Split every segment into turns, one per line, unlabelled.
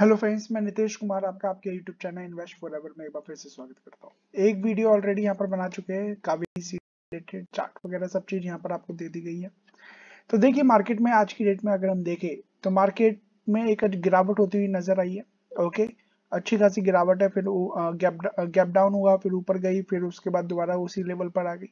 hello friends मैं नितेश कुमार आपका आपके YouTube channel Invest For Ever में एक बार फिर से स्वागत करता हूँ एक वीडियो ऑलरेडी यहाँ पर बना चुके हैं कावेरी सी रिलेटेड चार्ट वगैरह सब चीज यहाँ पर आपको दे दी गई है तो देखिए मार्केट में आज की डेट में अगर हम देखें तो मार्केट में एक गिरावट होती हुई नजर आई है ओके अच्छी खासी गिरावट है फिर गैप गैप डाउन हुआ फिर ऊपर गई फिर उसके बाद दोबारा उसी लेवल पर आ गई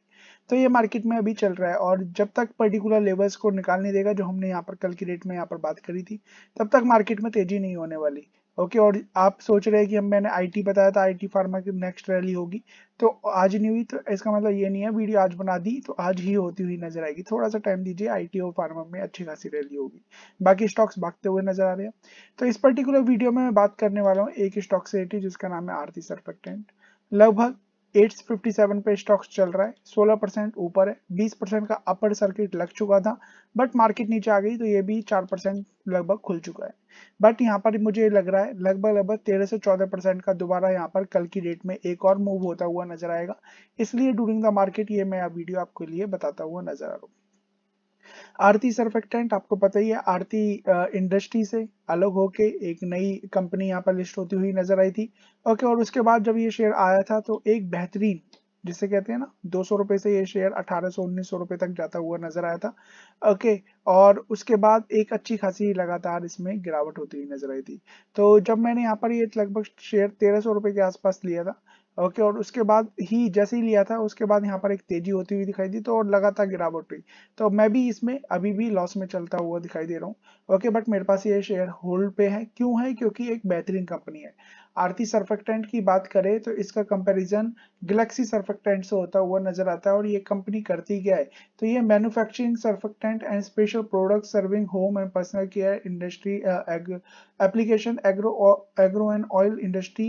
तो ये मार्केट में अभी चल रहा है और जब तक पर्टिकुलर लेवल्स को निकाल नहीं देगा जो हमने यहाँ पर कल की रेट में यहाँ पर बात करी थी तब तक मार्केट में तेजी नहीं होने वाली ओके और आप सोच रहे हैं कि हम मैंने आईटी बताया था आईटी फार्मा की नेक्स्ट रैली होगी तो आज नहीं हुई तो इसका मतलब ये नहीं है वीडियो आज बना दी तो आज ही होती हुई नजर आएगी थोड़ा सा टाइम दीजिए आईटी और फार्मा में अच्छी खासी रैली होगी बाकी स्टॉक्स भागते हुए नजर आ रहे हैं तो इस पर्टिकुलर वीडियो में मैं बात करने वाला हूँ एक स्टॉक से रिलेटेड जिसका नाम है आरती सरफेक्टेंट लगभग 857 पे स्टॉक्स चल रहा है 16 परसेंट ऊपर है 20 परसेंट का अपर सर्किट लग चुका था बट मार्केट नीचे आ गई तो ये भी 4 परसेंट लगभग खुल चुका है बट यहाँ पर मुझे लग रहा है लगभग लगभग 13 से 14 परसेंट का दोबारा यहाँ पर कल की डेट में एक और मूव होता हुआ नजर आएगा इसलिए डूरिंग द मार्केट ये मैं वीडियो आपके लिए बताता हुआ नजर आ रहा हूँ आरती सर्फेक्टेंट आपको पता ही है आरती इंडस्ट्री से अलग होके एक नई कंपनी यहाँ पर लिस्ट होती हुई नजर आई थी ओके और उसके बाद जब ये शेयर आया था तो एक बेहतरीन जिसे कहते हैं ना दो सौ रुपए से ये शेयर अठारह सौ उन्नीस सौ रुपए तक जाता हुआ नजर आया था ओके और उसके बाद एक अच्छी खासी लगातार इसमें गिरावट होती हुई नजर आई थी तो जब मैंने यहाँ पर ये लगभग शेयर तेरह सौ रुपए के आसपास लिया था ओके और उसके बाद ही जैसे ही लिया था उसके बाद यहाँ पर एक तेजी होती हुई दिखाई दी तो और लगातार गिरावट हुई तो मैं भी इसमें अभी भी लॉस में चलता हुआ दिखाई दे रहा हूँ ओके बट मेरे पास ये शेयर होल्ड पे है क्यों है क्योंकि एक बेहतरीन कंपनी है आरती सर्फेक्टेंट की बात करें तो इसका कंपैरिजन गैलेक्सी सर्फेक्टेंट से होता हुआ नजर आता है और ये कंपनी करती क्या है तो ये manufacturing surfactant and special product serving home and personal care industry application agro agro and oil industry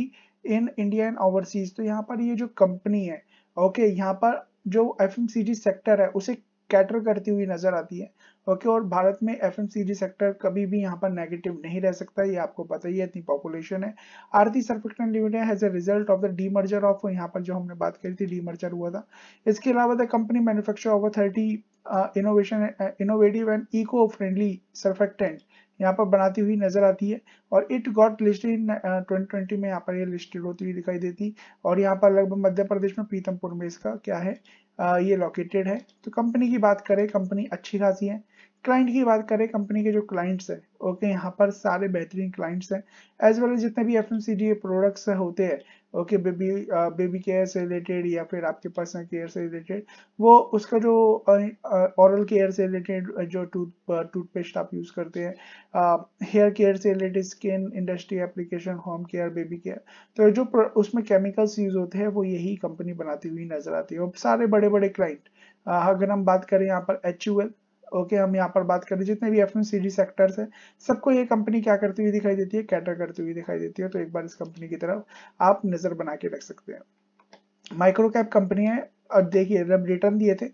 in India and overseas तो यहाँ पर ये जो कंपनी है ओके okay, यहाँ पर जो एफ सेक्टर है उसे कैटर करती हुई नजर आती है ओके और भारत में एफ सेक्टर कभी भी यहाँ पर नेगेटिव नहीं रह सकता ये आपको पता ही है इतनी पॉपुलेशन है Aarti surfactant limited has a result of the demerger of यहाँ पर जो हमने बात करी थी डी मर्जर हुआ था इसके अलावा the company manufacture over thirty innovation innovative and eco friendly surfactant यहाँ पर बनाती हुई नजर आती है और इट गॉट लिस्टेड इन 2020 में यहाँ पर ये लिस्टेड होती हुई दिखाई देती और यहाँ पर लगभग मध्य प्रदेश में पीतमपुर में इसका क्या है ये लोकेटेड है तो कंपनी की बात करें कंपनी अच्छी खासी है क्लाइंट की बात करें कंपनी के जो क्लाइंट्स हैं ओके यहाँ पर सारे बेहतरीन क्लाइंट्स हैं एज वेल एज जितने भी एफ एम प्रोडक्ट्स होते हैं ओके बेबी बेबी केयर से रिलेटेड या फिर आपके पर्सनल केयर से रिलेटेड वो उसका जो ऑरल uh, केयर uh, से रिलेटेड uh, जो टूथ टूथपेस्ट आप यूज़ करते हैं हेयर केयर से related skin industry application home care baby care तो जो उसमें केमिकल्स यूज़ होते हैं वो यही कंपनी बनाती हुई नजर आती है और सारे बड़े बड़े क्लाइंट अगर हम बात करें यहाँ पर एच यू एल ओके हम यहाँ पर बात कर रहे जितने भी F M C D sectors है सबको ये कंपनी क्या करती हुई दिखाई देती है कैटर करती हुई दिखाई देती है तो एक बार इस कंपनी की तरफ आप नजर बना के रख सकते हैं माइक्रो कैप कंपनी है और देखिए जब रिटर्न दिए थे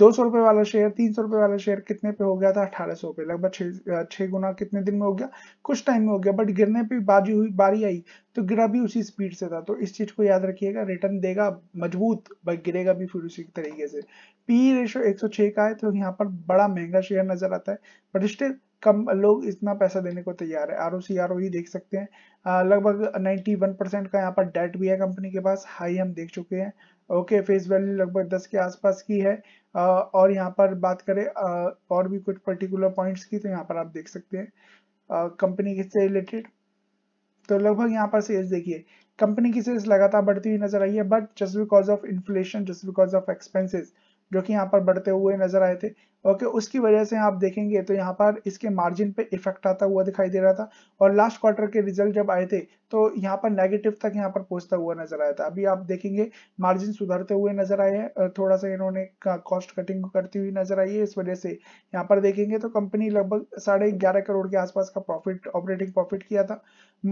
दो सौ रुपए वाला शेयर तीन सौ रुपए वाला शेयर कितने पे हो गया था अठारह सौ रुपए लगभग छह गुना कितने दिन में हो गया कुछ टाइम में हो गया बट गिरने पे बाजी हुई बारी आई तो गिरा भी उसी स्पीड से था तो इस चीज को याद रखिएगा रिटर्न देगा मजबूत बट गिरेगा भी फिर उसी तरीके से पी रेशो छह का है तो यहाँ पर बड़ा महंगा शेयर नजर आता है बट स्टिल कम लोग इतना पैसा देने को तैयार है R O C R O ही देख सकते हैं लगभग वन परसेंट का यहाँ पर डेट भी है कंपनी के पास हाई हम देख चुके हैं ओके फेस वैल्यू लगभग 10 के आसपास की है और यहाँ पर बात करें और भी कुछ पर्टिकुलर पॉइंट्स की तो यहाँ पर आप देख सकते हैं कंपनी से रिलेटेड तो लगभग यहाँ पर सेल्स देखिए कंपनी की सेल्स लगातार बढ़ती हुई नजर आई है but just because of inflation just because of expenses जो कि यहाँ पर बढ़ते हुए नजर आए थे ओके उसकी वजह से आप देखेंगे तो यहाँ पर इसके मार्जिन पे इफेक्ट आता हुआ दिखाई दे रहा था और लास्ट क्वार्टर के रिजल्ट जब आए थे तो यहाँ पर नेगेटिव तक यहाँ पर पहुंचता हुआ नजर आया था अभी आप देखेंगे मार्जिन सुधरते हुए नजर आए हैं थोड़ा सा इन्होंने कॉस्ट कटिंग करती हुई नजर आई है इस वजह से यहाँ पर देखेंगे तो कंपनी लगभग साढ़े ग्यारह करोड़ के आसपास का प्रॉफिट ऑपरेटिंग प्रॉफिट किया था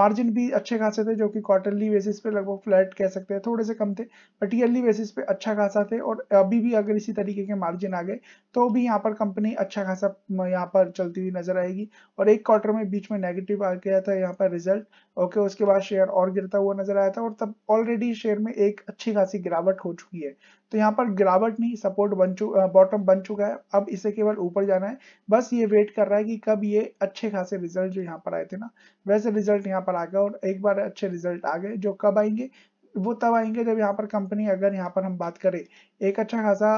मार्जिन भी अच्छे खासे थे जो कि क्वार्टरली बेसिस पे लगभग फ्लैट कह सकते हैं थोड़े से कम थे बट ईयरली बेसिस पे अच्छा खासा थे और अभी भी अगर इसी तरीके के मार्जिन आ गए तो भी यहाँ यहाँ पर कंपनी अच्छा खासा यहाँ पर चलती हुई नजर आएगी और एक क्वार्टर में बीच में नेगेटिव आ गया था यहाँ पर रिजल्ट ओके उसके बाद शेयर और गिरता हुआ नजर आया था और तब ऑलरेडी शेयर में एक अच्छी खासी गिरावट हो चुकी है तो यहाँ पर गिरावट नहीं सपोर्ट बन चु बॉटम बन चुका है अब इसे केवल ऊपर जाना है बस ये वेट कर रहा है कि कब ये अच्छे खासे रिजल्ट जो यहाँ पर आए थे ना वैसे रिजल्ट यहाँ पर आ गए और एक बार अच्छे रिजल्ट आ गए जो कब आएंगे वो तब आएंगे जब यहाँ पर कंपनी अगर यहाँ पर हम बात करें एक अच्छा खासा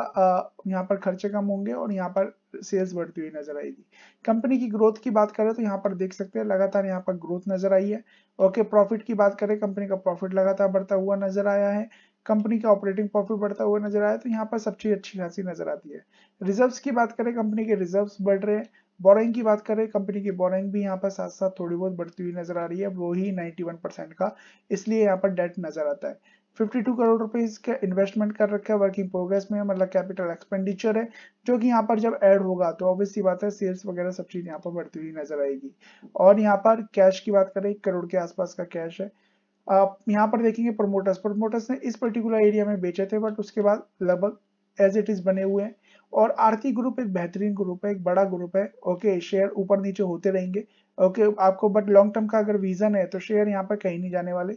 यहाँ पर खर्चे कम होंगे और यहाँ पर सेल्स बढ़ती हुई नजर आएगी कंपनी की ग्रोथ की बात करें तो यहाँ पर देख सकते हैं लगातार यहाँ पर ग्रोथ नजर आई है ओके प्रॉफिट की बात करें कंपनी का प्रॉफिट लगातार बढ़ता हुआ नजर आया है कंपनी का ऑपरेटिंग प्रॉफिट बढ़ता हुआ नजर आया तो यहाँ पर सब चीज अच्छी खासी नजर आती है रिजर्व्स की बात करें कंपनी के रिजर्व्स बढ़ रहे हैं बोरिंग की बात करें कंपनी की बोरिंग भी यहाँ पर साथ साथ थोड़ी बहुत बढ़ती हुई नजर आ रही है वो ही 91 परसेंट का इसलिए यहाँ पर डेट नजर आता है 52 करोड़ रुपए इसका इन्वेस्टमेंट कर रखा है वर्किंग प्रोग्रेस में मतलब कैपिटल एक्सपेंडिचर है जो कि यहाँ पर जब ऐड होगा तो ऑब्वियसली बात है सेल्स वगैरह सब चीज यहाँ पर बढ़ती हुई नजर आएगी और यहाँ पर कैश की बात करें एक करोड़ के आसपास का कैश है आप यहाँ पर देखेंगे प्रमोटर्स प्रमोटर्स ने इस पर्टिकुलर एरिया में बेचे थे बट उसके बाद लगभग एज इट इज बने हुए हैं और आरती ग्रुप एक बेहतरीन ग्रुप है एक बड़ा ग्रुप है ओके शेयर ऊपर नीचे होते रहेंगे ओके आपको बट लॉन्ग टर्म का अगर विजन है तो शेयर यहाँ पर कहीं नहीं जाने वाले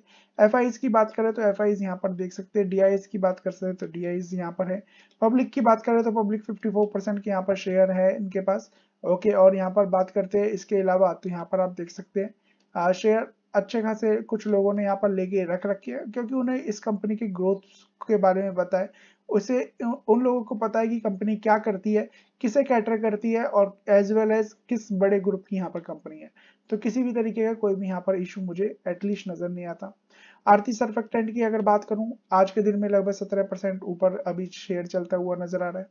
एफ की बात करें तो एफ आई यहाँ पर देख सकते हैं डी की बात कर सकते हैं तो डी आई यहाँ पर है पब्लिक की बात करें तो पब्लिक फोर परसेंट के यहाँ पर शेयर है इनके पास ओके और यहाँ पर बात करते हैं इसके अलावा तो यहाँ पर आप देख सकते हैं शेयर अच्छे खासे कुछ लोगों ने यहाँ पर लेके रख रखे हैं क्योंकि उन्हें इस कंपनी के ग्रोथ के बारे में बताए उसे उन लोगों को पता है कि कंपनी क्या करती है किसे कैटर करती है और एज वेल एज किस बड़े ग्रुप की यहाँ पर कंपनी है तो किसी भी तरीके का कोई भी यहाँ पर इशू मुझे एटलीस्ट नज़र नहीं आता आरती सर्फेक्टेंट की अगर बात करूं आज के दिन में लगभग सत्रह परसेंट ऊपर अभी शेयर चलता हुआ नजर आ रहा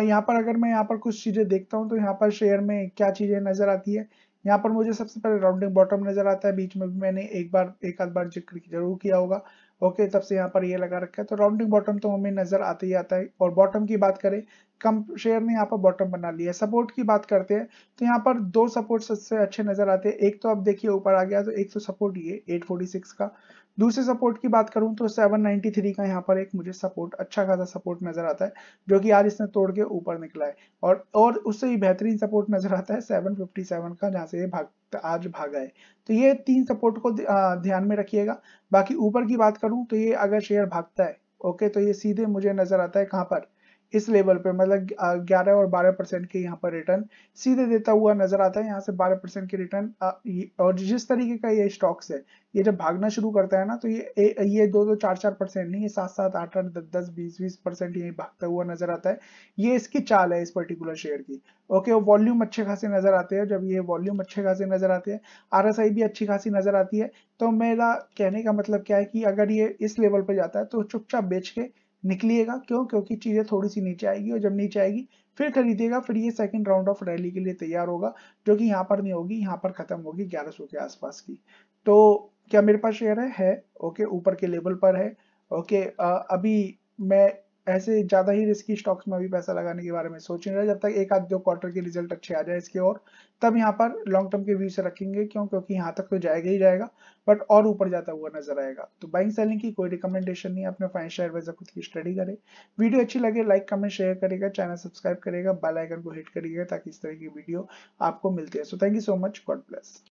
है यहाँ पर अगर मैं यहाँ पर कुछ चीज़ें देखता हूँ तो यहाँ पर शेयर में क्या चीज़ें नज़र आती है यहाँ पर मुझे सबसे पहले राउंडिंग बॉटम नजर आता है बीच में भी मैंने एक बार एक आध बार जिक्र जरूर किया होगा ओके तब से यहाँ पर ये लगा रखा है तो राउंडिंग बॉटम तो हमें नजर आते ही आता है और बॉटम की बात करें कम शेयर ने यहाँ पर बॉटम बना लिया है सपोर्ट की बात करते हैं तो यहाँ पर दो सपोर्ट सबसे अच्छे नजर आते हैं एक तो आप देखिए ऊपर आ गया तो एक तो सपोर्ट ये 846 का दूसरे सपोर्ट की बात करूं तो 793 का यहाँ पर एक मुझे सपोर्ट अच्छा खासा सपोर्ट नजर आता है जो कि आज इसने तोड़ के ऊपर निकला है और और उससे भी बेहतरीन सपोर्ट नजर आता है 757 का जहां से ये भाग आज भागा है तो ये तीन सपोर्ट को ध्यान में रखिएगा बाकी ऊपर की बात करूं तो ये अगर शेयर भागता है ओके तो ये सीधे मुझे नजर आता है कहाँ पर इस लेवल पे मतलब 11 और 12 परसेंट के यहाँ पर रिटर्न सीधे देता हुआ नजर आता है यहाँ से 12 परसेंट के रिटर्न और जिस तरीके का ये स्टॉक्स है ये जब भागना शुरू करता है ना तो ये ये दो दो चार चार परसेंट नहीं ये सात सात आठ आठ दस दस बीस बीस परसेंट यही भागता हुआ नजर आता है ये इसकी चाल है इस पर्टिकुलर शेयर की ओके और वॉल्यूम अच्छे खासे नजर आते हैं जब ये वॉल्यूम अच्छे खासे नजर आते हैं आर भी अच्छी खासी नजर आती है तो मेरा कहने का मतलब क्या है कि अगर ये इस लेवल पर जाता है तो चुपचाप बेच के निकलिएगा क्यों क्योंकि चीज़ें थोड़ी सी नीचे आएगी और जब नीचे आएगी फिर खरीदिएगा फिर ये सेकंड राउंड ऑफ रैली के लिए तैयार होगा जो कि यहाँ पर नहीं होगी यहाँ पर खत्म होगी 1100 के आसपास की तो क्या मेरे पास शेयर है है ओके ऊपर के लेवल पर है ओके आ, अभी मैं ऐसे ज़्यादा ही रिस्की स्टॉक्स में अभी पैसा लगाने के बारे में सोच नहीं रहे जब तक एक आध दो क्वार्टर के रिजल्ट अच्छे आ जाए इसके और तब यहाँ पर लॉन्ग टर्म के व्यू से रखेंगे क्यों क्योंकि यहाँ तक तो जाएगा ही जाएगा बट और ऊपर जाता हुआ नजर आएगा तो बाइंग सेलिंग की कोई रिकमेंडेशन नहीं अपने फाइनेंशियल एडवाइजर खुद की स्टडी करे वीडियो अच्छी लगे लाइक कमेंट शेयर करेगा चैनल सब्सक्राइब करेगा बेलाइकन को हिट करिएगा ताकि इस तरह की वीडियो आपको मिलती है so thank you so much God bless